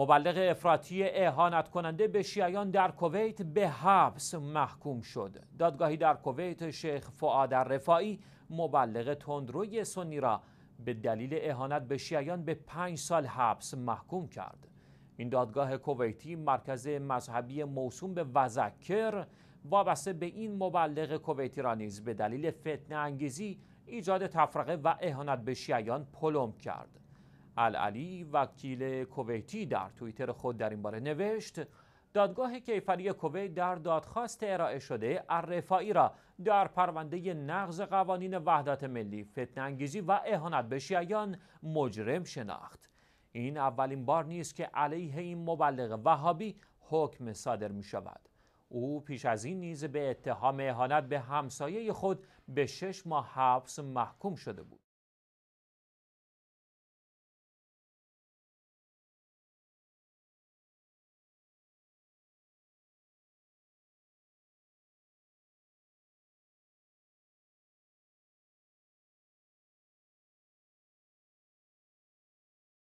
مبلغ افراطی اهانت کننده به شیعیان در کویت به حبس محکوم شد. دادگاهی در کویت شیخ فعاد رفاعی مبلغ تندروی سنی را به دلیل اهانت به شیعیان به پنج سال حبس محکوم کرد. این دادگاه کویتی مرکز مذهبی موسوم به وزکر وابسته به این مبلغ کویتی را نیز به دلیل فتنه انگیزی ایجاد تفرقه و اهانت به شیعیان پلم کرد. العلی وکیل کویتی در توییتر خود در این باره نوشت دادگاه کیفری کویت در دادخواست ارائه شده الرفاعی را در پرونده نقض قوانین وحدت ملی انگیزی و اهانت به شیعیان مجرم شناخت این اولین بار نیست که علیه این مبلغ وهابی حکم صادر می شود او پیش از این نیز به اتهام اهانت به همسایه خود به شش ماه حبس محکوم شده بود